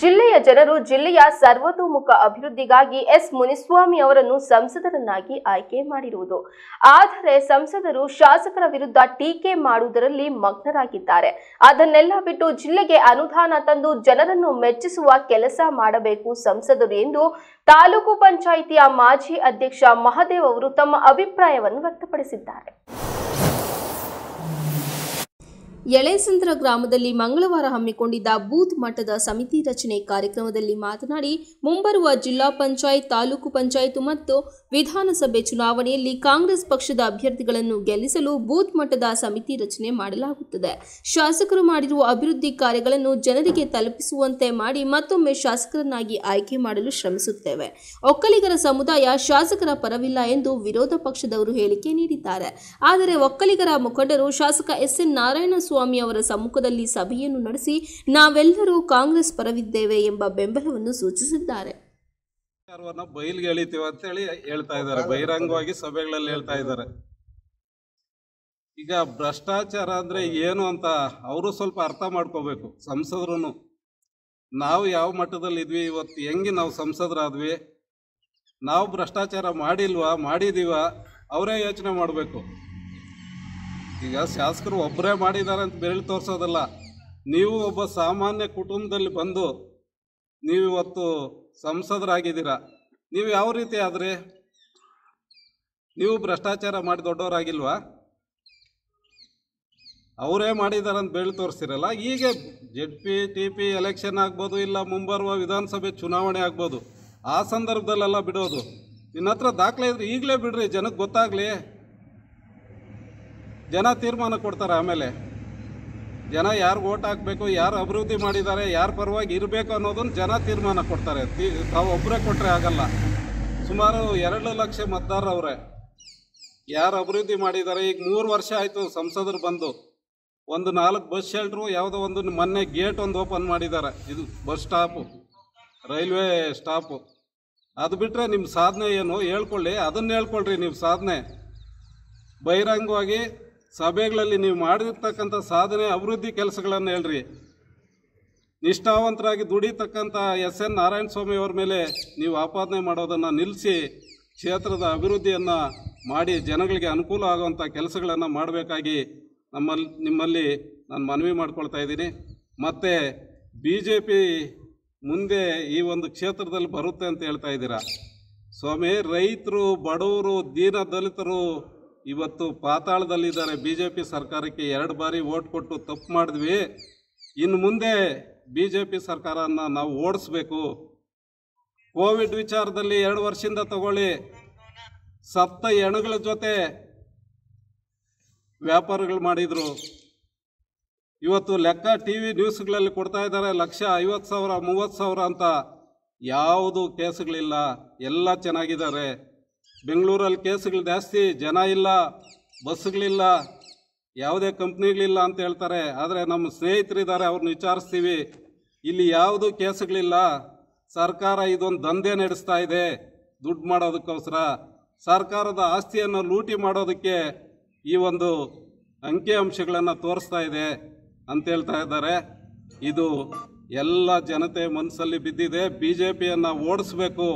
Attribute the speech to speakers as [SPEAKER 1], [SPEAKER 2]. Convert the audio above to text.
[SPEAKER 1] ಜಿಲ್ಲೆಯ ಜನರು ಜಿಲ್ಲೆಯ ಸರ್ವತೋಮುಖ ಅಭಿವೃದ್ಧಿಗಾಗಿ ಎಸ್ ಮುನಿಸ್ವಾಮಿ ಅವರನ್ನು ಸಂಸದರನ್ನಾಗಿ ಆಯ್ಕೆ ಮಾಡಿರುವುದು ಆದರೆ ಸಂಸದರು ಶಾಸಕರ ವಿರುದ್ಧ ಟೀಕೆ ಮಾಡುವುದರಲ್ಲಿ ಮಗ್ನರಾಗಿದ್ದಾರೆ ಅದನ್ನೆಲ್ಲ ಬಿಟ್ಟು ಜಿಲ್ಲೆಗೆ ಅನುದಾನ ತಂದು ಜನರನ್ನು ಮೆಚ್ಚಿಸುವ ಕೆಲಸ ಮಾಡಬೇಕು ಸಂಸದರು ಎಂದು ತಾಲೂಕು ಪಂಚಾಯಿತಿಯ ಮಾಜಿ ಅಧ್ಯಕ್ಷ ಮಹದೇವ್ ಅವರು ತಮ್ಮ ಅಭಿಪ್ರಾಯವನ್ನು ವ್ಯಕ್ತಪಡಿಸಿದ್ದಾರೆ ಯಳೇಸಂದ್ರ ಗ್ರಾಮದಲ್ಲಿ ಮಂಗಳವಾರ ಹಮ್ಮಿಕೊಂಡಿದ್ದ ಬೂತ್ ಮಟ್ಟದ ಸಮಿತಿ ರಚನೆ ಕಾರ್ಯಕ್ರಮದಲ್ಲಿ ಮಾತನಾಡಿ ಮುಂಬರುವ ಜಿಲ್ಲಾ ಪಂಚಾಯತ್ ತಾಲೂಕು ಪಂಚಾಯತ್ ಮತ್ತು ವಿಧಾನಸಭೆ ಚುನಾವಣೆಯಲ್ಲಿ ಕಾಂಗ್ರೆಸ್ ಪಕ್ಷದ ಅಭ್ಯರ್ಥಿಗಳನ್ನು ಗೆಲ್ಲಿಸಲು ಬೂತ್ ಮಟ್ಟದ ಸಮಿತಿ ರಚನೆ ಮಾಡಲಾಗುತ್ತದೆ ಶಾಸಕರು ಮಾಡಿರುವ ಅಭಿವೃದ್ಧಿ ಕಾರ್ಯಗಳನ್ನು ಜನರಿಗೆ ತಲುಪಿಸುವಂತೆ ಮಾಡಿ ಮತ್ತೊಮ್ಮೆ ಶಾಸಕರನ್ನಾಗಿ ಆಯ್ಕೆ ಮಾಡಲು ಶ್ರಮಿಸುತ್ತೇವೆ ಒಕ್ಕಲಿಗರ ಸಮುದಾಯ ಶಾಸಕರ ಪರವಿಲ್ಲ ಎಂದು ವಿರೋಧ ಪಕ್ಷದವರು ಹೇಳಿಕೆ ನೀಡಿದ್ದಾರೆ ಆದರೆ ಒಕ್ಕಲಿಗರ ಮುಖಂಡರು ಶಾಸಕ ಎಸ್ ನಾರಾಯಣಸ್ವಾಮಿ ಕುಮಾರಸ್ವಾಮಿ ಅವರ ಸಮ್ಮುಖದಲ್ಲಿ ಸಭೆಯನ್ನು ನಡೆಸಿ ನಾವೆಲ್ಲರೂ ಕಾಂಗ್ರೆಸ್ ಪರವಿದ್ದೇವೆ ಎಂಬ ಬೆಂಬಲವನ್ನು ಸೂಚಿಸಿದ್ದಾರೆ
[SPEAKER 2] ಬಯಲ್ಗೆ ಎಳಿತೀವಿ ಅಂತ ಹೇಳಿ ಹೇಳ್ತಾ ಇದ್ದಾರೆ ಬಹಿರಂಗವಾಗಿ ಸಭೆಗಳಲ್ಲಿ ಹೇಳ್ತಾ ಇದ್ದಾರೆ ಈಗ ಭ್ರಷ್ಟಾಚಾರ ಅಂದ್ರೆ ಏನು ಅಂತ ಅವರು ಸ್ವಲ್ಪ ಅರ್ಥ ಮಾಡ್ಕೋಬೇಕು ಸಂಸದರು ನಾವು ಯಾವ ಮಟ್ಟದಲ್ಲಿ ಇದ್ವಿ ಇವತ್ತು ಹೆಂಗೆ ನಾವು ಸಂಸದರಾದ್ವಿ ನಾವು ಭ್ರಷ್ಟಾಚಾರ ಮಾಡಿಲ್ವಾ ಮಾಡಿದೀವ ಅವರೇ ಯೋಚನೆ ಮಾಡಬೇಕು ಈಗ ಶಾಸಕರು ಒಬ್ಬರೇ ಮಾಡಿದ್ದಾರೆ ಅಂತ ಬೆರಳು ತೋರಿಸೋದಲ್ಲ ನೀವು ಒಬ್ಬ ಸಾಮಾನ್ಯ ಕುಟುಂಬದಲ್ಲಿ ಬಂದು ನೀವು ಇವತ್ತು ಸಂಸದರಾಗಿದ್ದೀರಾ ನೀವು ಯಾವ ರೀತಿ ಆದರೆ ನೀವು ಭ್ರಷ್ಟಾಚಾರ ಮಾಡಿ ದೊಡ್ಡವರಾಗಿಲ್ವಾ ಅವರೇ ಮಾಡಿದ್ದಾರೆ ಅಂತ ಬೆಳೆ ತೋರಿಸಿರಲ್ಲ ಈಗ Z P T P election ಆಗ್ಬೋದು ಇಲ್ಲ ಮುಂಬರುವ ವಿಧಾನಸಭೆ ಚುನಾವಣೆ ಆಗ್ಬೋದು ಆ ಸಂದರ್ಭದಲ್ಲೆಲ್ಲ ಬಿಡೋದು ನಿನ್ನ ಹತ್ರ ದಾಖಲೆ ಇದ್ರೆ ಈಗಲೇ ಬಿಡ್ರಿ ಜನಕ್ಕೆ ಗೊತ್ತಾಗಲಿ ಜನ ತೀರ್ಮಾನ ಕೊಡ್ತಾರೆ ಆಮೇಲೆ ಜನ ಯಾರು ಓಟ್ ಹಾಕಬೇಕು ಯಾರು ಅಭಿವೃದ್ಧಿ ಮಾಡಿದ್ದಾರೆ ಯಾರು ಪರವಾಗಿ ಇರಬೇಕು ಅನ್ನೋದನ್ನು ಜನ ತೀರ್ಮಾನ ಕೊಡ್ತಾರೆ ತಾವು ಒಬ್ಬರೇ ಕೊಟ್ಟರೆ ಆಗಲ್ಲ ಸುಮಾರು ಎರಡು ಲಕ್ಷ ಮತದಾರರವ್ರೆ ಯಾರು ಅಭಿವೃದ್ಧಿ ಮಾಡಿದ್ದಾರೆ ಈಗ ಮೂರು ವರ್ಷ ಆಯಿತು ಸಂಸದರು ಬಂದು ಒಂದು ನಾಲ್ಕು ಬಸ್ ಶೆಲ್ಟ್ರು ಯಾವುದೋ ಒಂದು ಮೊನ್ನೆ ಗೇಟ್ ಒಂದು ಓಪನ್ ಮಾಡಿದ್ದಾರೆ ಇದು ಬಸ್ ಸ್ಟಾಪು ರೈಲ್ವೆ ಸ್ಟಾಪು ಅದು ಬಿಟ್ಟರೆ ನಿಮ್ಮ ಸಾಧನೆ ಏನು ಹೇಳ್ಕೊಳ್ಳಿ ಅದನ್ನು ಹೇಳ್ಕೊಳ್ರಿ ನೀವು ಸಾಧನೆ ಬಹಿರಂಗವಾಗಿ ಸಭೆಗಳಲ್ಲಿ ನೀವು ಮಾಡಿರ್ತಕ್ಕಂಥ ಸಾಧನೆ ಅಭಿವೃದ್ಧಿ ಕೆಲಸಗಳನ್ನು ಹೇಳ್ರಿ ನಿಷ್ಠಾವಂತರಾಗಿ ದುಡಿತಕ್ಕಂಥ ಎಸ್ ಎನ್ ನಾರಾಯಣ ಸ್ವಾಮಿ ಅವರ ಮೇಲೆ ನೀವು ಆಪಾದನೆ ಮಾಡೋದನ್ನು ನಿಲ್ಲಿಸಿ ಕ್ಷೇತ್ರದ ಅಭಿವೃದ್ಧಿಯನ್ನು ಮಾಡಿ ಜನಗಳಿಗೆ ಅನುಕೂಲ ಆಗುವಂಥ ಕೆಲಸಗಳನ್ನು ಮಾಡಬೇಕಾಗಿ ನಮ್ಮಲ್ಲಿ ನಿಮ್ಮಲ್ಲಿ ನಾನು ಮನವಿ ಮಾಡ್ಕೊಳ್ತಾ ಇದ್ದೀನಿ ಮತ್ತು ಬಿ ಜೆ ಪಿ ಮುಂದೆ ಈ ಒಂದು ಕ್ಷೇತ್ರದಲ್ಲಿ ಬರುತ್ತೆ ಅಂತ ಹೇಳ್ತಾ ಇದ್ದೀರಾ ಸ್ವಾಮಿ ರೈತರು ಬಡವರು ದೀನ ದಲಿತರು ಇವತ್ತು ಪಾತಾಳದಲ್ಲಿದ್ದಾರೆ ಬಿ ಜೆ ಪಿ ಸರ್ಕಾರಕ್ಕೆ ಎರಡು ಬಾರಿ ಓಟ್ ಕೊಟ್ಟು ತಪ್ಪು ಮಾಡಿದ್ವಿ ಇನ್ನು ಮುಂದೆ ಬಿ ಜೆ ಪಿ ಸರ್ಕಾರನ ನಾವು ಓಡಿಸ್ಬೇಕು ಕೋವಿಡ್ ವಿಚಾರದಲ್ಲಿ ಎರಡು ವರ್ಷದಿಂದ ತಗೊಳ್ಳಿ ಸತ್ತ ಎಣಗಳ ಜೊತೆ ವ್ಯಾಪಾರಗಳು ಮಾಡಿದರು ಇವತ್ತು ಲೆಕ್ಕ ಟಿ ವಿ ನ್ಯೂಸ್ಗಳಲ್ಲಿ ಕೊಡ್ತಾ ಇದ್ದಾರೆ ಲಕ್ಷ ಐವತ್ತು ಸಾವಿರ ಮೂವತ್ತು ಸಾವಿರ ಅಂತ ಯಾವುದು ಕೇಸ್ಗಳಿಲ್ಲ ಎಲ್ಲ ಚೆನ್ನಾಗಿದ್ದಾರೆ ಬೆಂಗಳೂರಲ್ಲಿ ಕೇಸುಗಳು ಜಾಸ್ತಿ ಜನ ಇಲ್ಲ ಬಸ್ಗಳಿಲ್ಲ ಯಾವುದೇ ಕಂಪ್ನಿಗಳಿಲ್ಲ ಅಂತ ಹೇಳ್ತಾರೆ ಆದರೆ ನಮ್ಮ ಸ್ನೇಹಿತರಿದ್ದಾರೆ ಅವ್ರನ್ನ ವಿಚಾರಿಸ್ತೀವಿ ಇಲ್ಲಿ ಯಾವುದು ಕೇಸುಗಳಿಲ್ಲ ಸರ್ಕಾರ ಇದೊಂದು ದಂಧೆ ನಡೆಸ್ತಾ ಇದೆ ದುಡ್ಡು ಮಾಡೋದಕ್ಕೋಸ್ಕರ ಸರ್ಕಾರದ ಆಸ್ತಿಯನ್ನು ಲೂಟಿ ಮಾಡೋದಕ್ಕೆ ಈ ಒಂದು ಅಂಕಿಅಂಶಗಳನ್ನು ತೋರಿಸ್ತಾ ಇದೆ ಅಂತ ಹೇಳ್ತಾ ಇದ್ದಾರೆ ಇದು ಎಲ್ಲ ಜನತೆ ಮನಸ್ಸಲ್ಲಿ ಬಿದ್ದಿದೆ ಬಿ ಜೆ ಪಿಯನ್ನು ಓಡಿಸ್ಬೇಕು